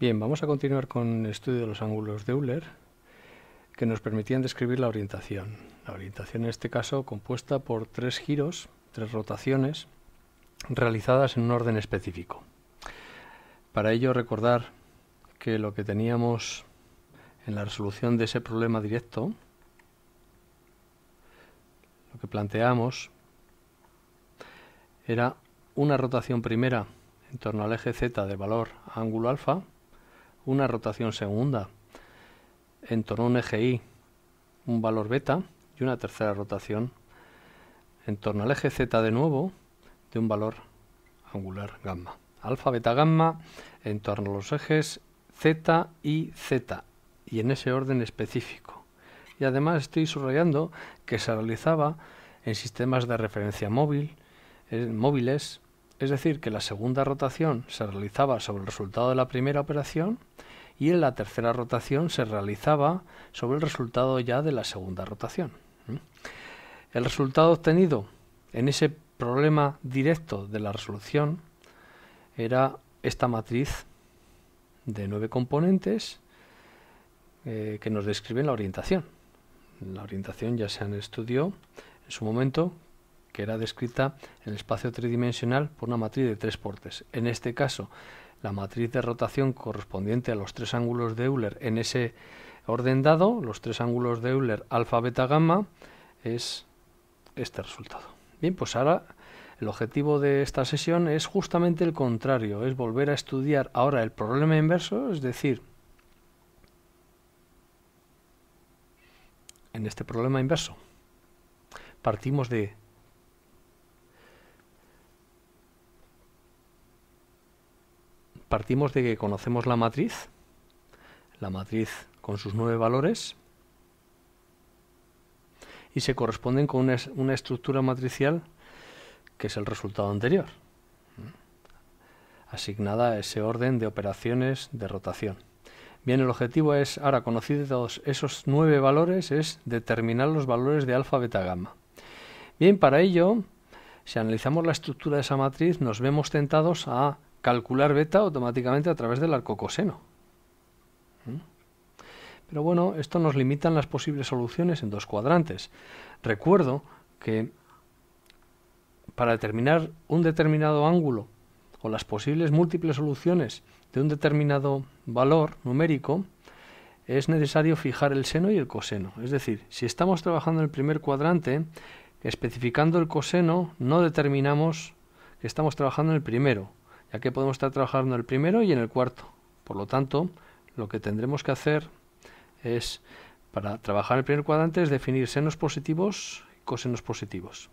Bien, vamos a continuar con el estudio de los ángulos de Euler, que nos permitían describir la orientación. La orientación en este caso compuesta por tres giros, tres rotaciones, realizadas en un orden específico. Para ello recordar que lo que teníamos en la resolución de ese problema directo, lo que planteamos era una rotación primera en torno al eje z de valor ángulo alfa, una rotación segunda en torno a un eje i, un valor beta y una tercera rotación en torno al eje Z de nuevo de un valor angular gamma. Alfa, beta, gamma en torno a los ejes Z y Z y en ese orden específico. Y además estoy subrayando que se realizaba en sistemas de referencia móvil, en eh, móviles, es decir, que la segunda rotación se realizaba sobre el resultado de la primera operación y en la tercera rotación se realizaba sobre el resultado ya de la segunda rotación. El resultado obtenido en ese problema directo de la resolución era esta matriz de nueve componentes eh, que nos describen la orientación. La orientación ya se han en su momento, que era descrita en el espacio tridimensional por una matriz de tres portes. En este caso, la matriz de rotación correspondiente a los tres ángulos de Euler en ese orden dado, los tres ángulos de Euler alfa, beta, gamma, es este resultado. Bien, pues ahora el objetivo de esta sesión es justamente el contrario, es volver a estudiar ahora el problema inverso, es decir, en este problema inverso partimos de partimos de que conocemos la matriz, la matriz con sus nueve valores, y se corresponden con una, estructura matricial que es el resultado anterior, asignada a ese orden de operaciones de rotación. Bien, el objetivo es, ahora conocidos esos nueve valores, es determinar los valores de alfa, beta, gamma. Bien, para ello, si analizamos la estructura de esa matriz, nos vemos tentados a calcular beta automáticamente a través del arco coseno. ¿Mm? Pero bueno, esto nos limitan las posibles soluciones en dos cuadrantes. Recuerdo que para determinar un determinado ángulo o las posibles múltiples soluciones de un determinado valor numérico, es necesario fijar el seno y el coseno. Es decir, si estamos trabajando en el primer cuadrante, especificando el coseno, no determinamos que estamos trabajando en el primero ya que podemos estar trabajando en el primero y en el cuarto. Por lo tanto, lo que tendremos que hacer es, para trabajar en el primer cuadrante, es definir senos positivos y cosenos positivos.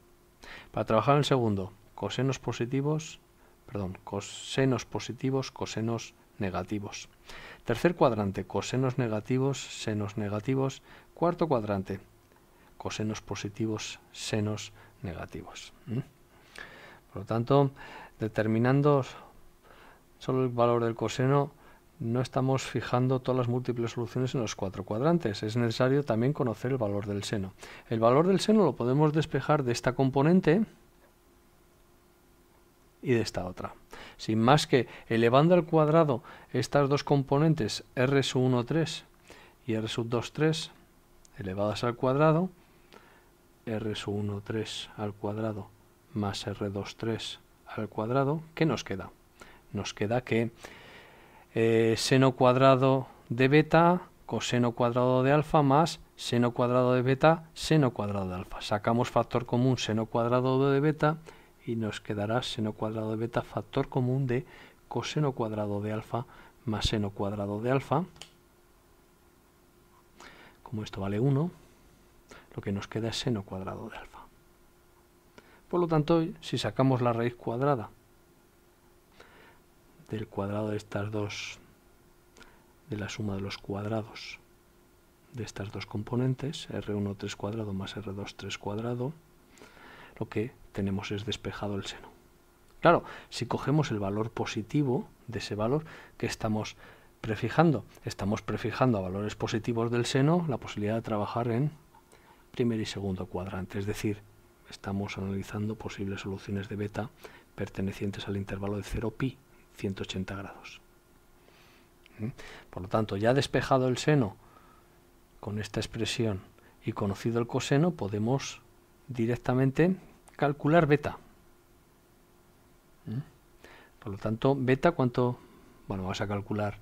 Para trabajar en el segundo, cosenos positivos, perdón, cosenos positivos, cosenos negativos. Tercer cuadrante, cosenos negativos, senos negativos. Cuarto cuadrante, cosenos positivos, senos negativos. ¿Mm? Por lo tanto, determinando solo el valor del coseno, no estamos fijando todas las múltiples soluciones en los cuatro cuadrantes. Es necesario también conocer el valor del seno. El valor del seno lo podemos despejar de esta componente y de esta otra. Sin más que elevando al cuadrado estas dos componentes R1,3 y R2,3 elevadas al cuadrado, R1,3 al cuadrado más R2,3 al cuadrado, ¿qué nos queda? nos queda que eh, seno cuadrado de beta coseno cuadrado de alfa más seno cuadrado de beta seno cuadrado de alfa. Sacamos factor común seno cuadrado de beta y nos quedará seno cuadrado de beta factor común de coseno cuadrado de alfa más seno cuadrado de alfa. Como esto vale 1, lo que nos queda es seno cuadrado de alfa. Por lo tanto, si sacamos la raíz cuadrada del cuadrado de estas dos, de la suma de los cuadrados de estas dos componentes, R1 3 cuadrado más R2 3 cuadrado, lo que tenemos es despejado el seno. Claro, si cogemos el valor positivo de ese valor que estamos prefijando, estamos prefijando a valores positivos del seno la posibilidad de trabajar en primer y segundo cuadrante, es decir, estamos analizando posibles soluciones de beta pertenecientes al intervalo de 0 pi 180 grados. ¿Mm? Por lo tanto, ya despejado el seno con esta expresión y conocido el coseno, podemos directamente calcular beta. ¿Mm? Por lo tanto, beta, ¿cuánto? Bueno, vamos a calcular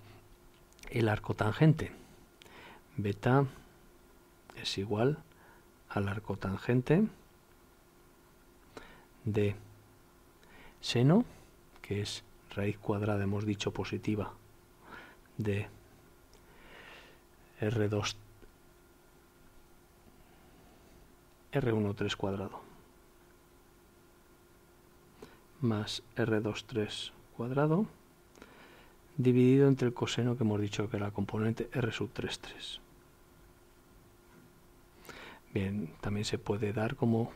el arco tangente. Beta es igual al arco tangente de seno, que es raíz cuadrada, hemos dicho, positiva de R2 R1 3 cuadrado más R2 3 cuadrado dividido entre el coseno que hemos dicho que era la componente R sub 3 3 bien, también se puede dar como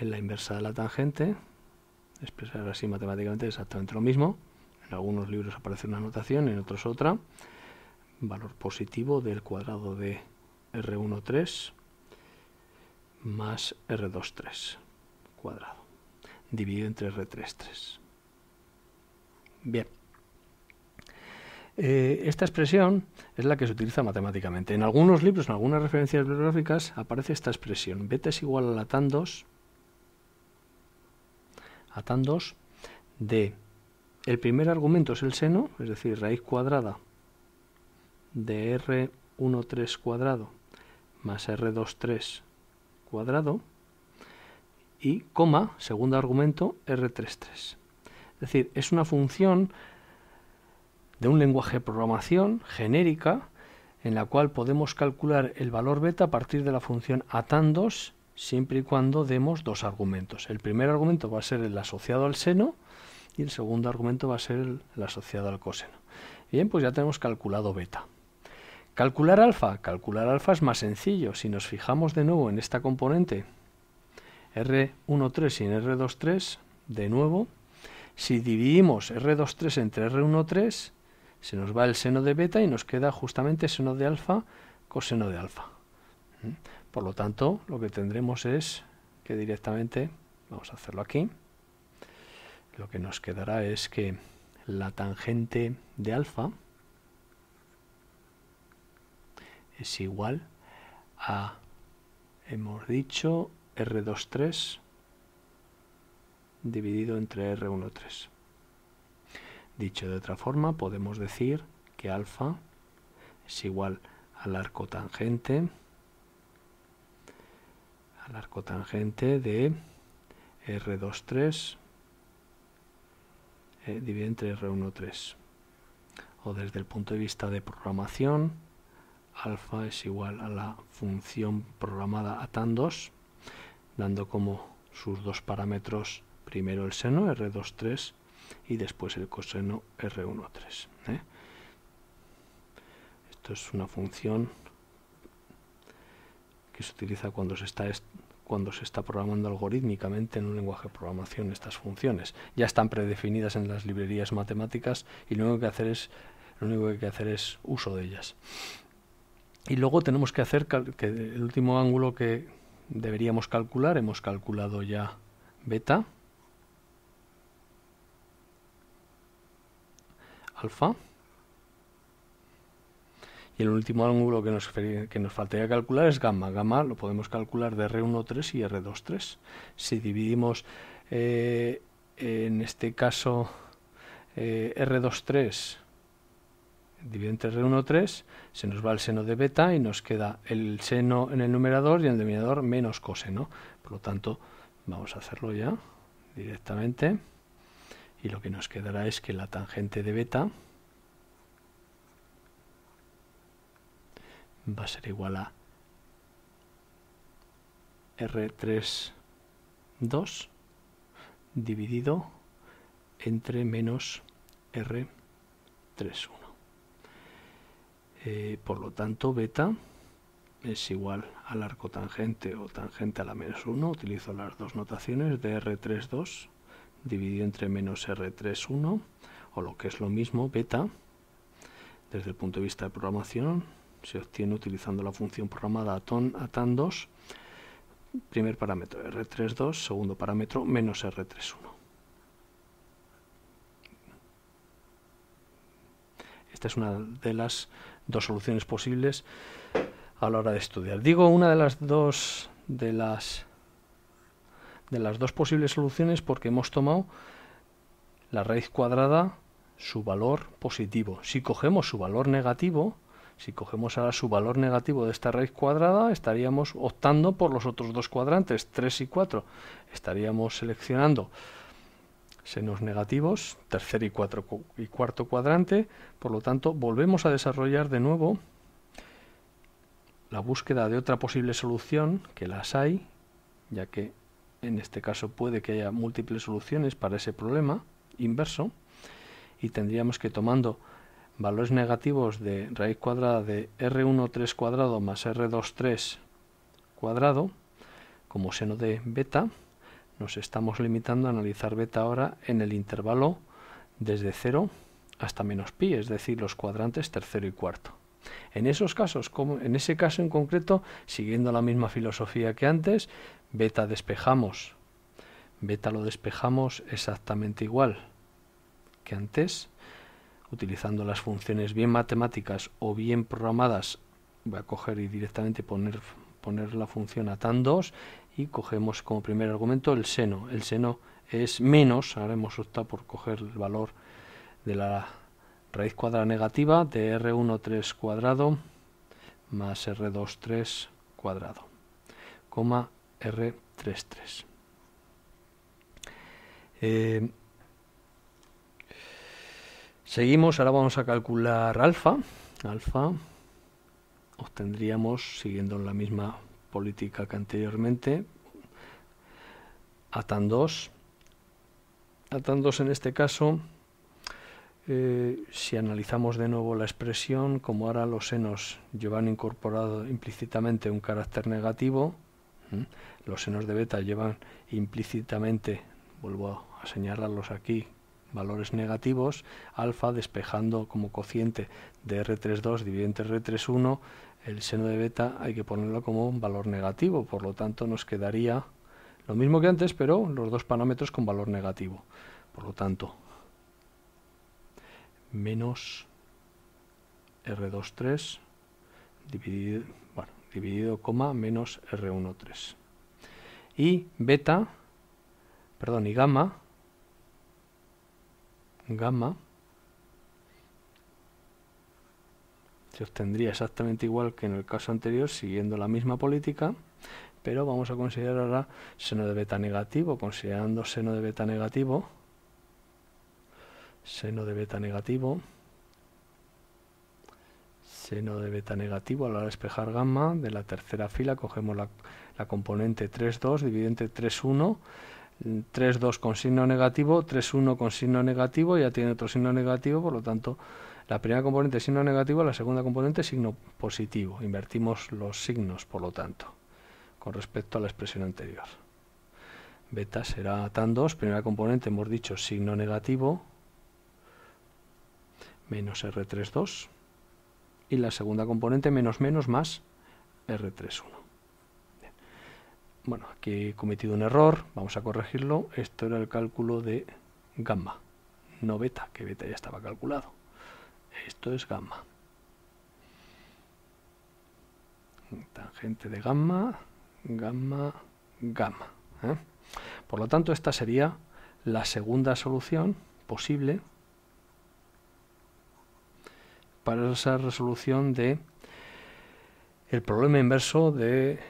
la inversa de la tangente expresar así matemáticamente exactamente lo mismo. En algunos libros aparece una notación, en otros otra. Valor positivo del cuadrado de R13 más R23 cuadrado, dividido entre R33. Bien. Eh, esta expresión es la que se utiliza matemáticamente. En algunos libros, en algunas referencias bibliográficas, aparece esta expresión. Beta es igual a la tan 2 atan 2 de el primer argumento es el seno, es decir, raíz cuadrada de R13 cuadrado más R23 cuadrado y coma, segundo argumento, R33. Es decir, es una función de un lenguaje de programación genérica en la cual podemos calcular el valor beta a partir de la función atan2 siempre y cuando demos dos argumentos. El primer argumento va a ser el asociado al seno y el segundo argumento va a ser el, asociado al coseno. Bien, pues ya tenemos calculado beta. Calcular alfa. Calcular alfa es más sencillo. Si nos fijamos de nuevo en esta componente R13 y en R23, de nuevo, si dividimos R23 entre R13, se nos va el seno de beta y nos queda justamente seno de alfa, coseno de alfa. ¿Mm? Por lo tanto, lo que tendremos es que directamente, vamos a hacerlo aquí, lo que nos quedará es que la tangente de alfa es igual a, hemos dicho, R23 dividido entre R13. Dicho de otra forma, podemos decir que alfa es igual al arco tangente al arco tangente de R23 eh, dividido entre R13. O desde el punto de vista de programación, alfa es igual a la función programada a tan2 dando como sus dos parámetros primero el seno R23 y después el coseno R13. ¿eh? Esto es una función que se utiliza cuando se está cuando se está programando algorítmicamente en un lenguaje de programación estas funciones. Ya están predefinidas en las librerías matemáticas y lo único que hacer es, lo único que hay que hacer es uso de ellas. Y luego tenemos que hacer que el último ángulo que deberíamos calcular, hemos calculado ya beta, alfa, y el último ángulo que nos, que nos faltaría calcular es gamma. Gamma lo podemos calcular de R13 y R23. Si dividimos eh, en este caso eh, R23 dividido entre R13, se nos va el seno de beta y nos queda el seno en el numerador y el denominador menos coseno. Por lo tanto, vamos a hacerlo ya directamente. Y lo que nos quedará es que la tangente de beta va a ser igual a r 32 dividido entre menos R3 eh, por lo tanto, beta es igual al arco tangente o tangente a la menos 1. Utilizo las dos notaciones de r 32 dividido entre menos r 31 o lo que es lo mismo, beta, desde el punto de vista de programación, se obtiene utilizando la función programada atan2, primer parámetro r32, segundo parámetro menos r31. Esta es una de las dos soluciones posibles a la hora de estudiar. Digo una de las dos de las de las dos posibles soluciones porque hemos tomado la raíz cuadrada su valor positivo. Si cogemos su valor negativo, si cogemos ahora su valor negativo de esta raíz cuadrada, estaríamos optando por los otros dos cuadrantes, 3 y 4. Estaríamos seleccionando senos negativos, tercer y, y cuarto cuadrante. Por lo tanto, volvemos a desarrollar de nuevo la búsqueda de otra posible solución, que las hay, ya que en este caso puede que haya múltiples soluciones para ese problema inverso, y tendríamos que tomando valores negativos de raíz cuadrada de r 3 cuadrado más r 3 cuadrado como seno de beta, nos estamos limitando a analizar beta ahora en el intervalo desde 0 hasta menos pi, es decir, los cuadrantes tercero y cuarto. En esos casos, como en ese caso en concreto, siguiendo la misma filosofía que antes, beta despejamos. Beta lo despejamos exactamente igual que antes utilizando las funciones bien matemáticas o bien programadas, voy a coger y directamente poner, poner la función 2, y cogemos como primer argumento el seno. El seno es menos, ahora hemos optado por coger el valor de la raíz cuadrada negativa de R13 cuadrado más R23 cuadrado, coma R33. Eh, Seguimos, ahora vamos a calcular alfa. Alfa obtendríamos, siguiendo la misma política que anteriormente, atan 2. Atan 2 en este caso, eh, si analizamos de nuevo la expresión, como ahora los senos llevan incorporado implícitamente un carácter negativo, los senos de beta llevan implícitamente, vuelvo a señalarlos aquí, valores negativos, alfa despejando como cociente de R32 dividido R31, el seno de beta hay que ponerlo como un valor negativo, por lo tanto nos quedaría lo mismo que antes, pero los dos parámetros con valor negativo. Por lo tanto, menos R23 dividido, bueno, dividido coma menos R13. Y beta, perdón, y gamma gamma se obtendría exactamente igual que en el caso anterior siguiendo la misma política pero vamos a considerar ahora seno de beta negativo considerando seno de beta negativo seno de beta negativo seno de beta negativo a la hora de despejar gamma de la tercera fila cogemos la, componente 3,2 dividente entre 3,1 3-2 con signo negativo, 3-1 con signo negativo, ya tiene otro signo negativo, por lo tanto, la primera componente es signo negativo, la segunda componente es signo positivo. Invertimos los signos, por lo tanto, con respecto a la expresión anterior. Beta será tan 2, primera componente, hemos dicho signo negativo, menos R32, y la segunda componente menos menos más r 1 bueno, aquí he cometido un error, vamos a corregirlo, esto era el cálculo de gamma, no beta, que beta ya estaba calculado, esto es gamma. Tangente de gamma, gamma, gamma. ¿eh? Por lo tanto, esta sería la segunda solución posible para esa resolución de el problema inverso de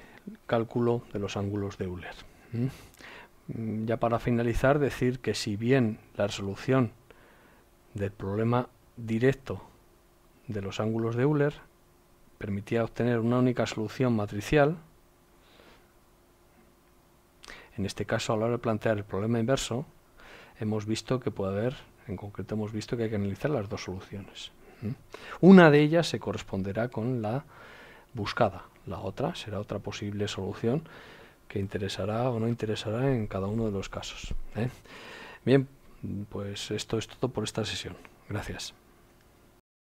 cálculo de los ángulos de Euler. Mm, ya para finalizar, decir que si bien la resolución del problema directo de los ángulos de Euler permitía obtener una única solución matricial, en este caso a la hora de plantear el problema inverso, hemos visto que puede haber, en concreto hemos visto que hay que analizar las dos soluciones. Una de ellas se corresponderá con la buscada, la otra será otra posible solución que interesará o no interesará en cada uno de los casos. ¿eh? Bien, pues esto es todo por esta sesión. Gracias.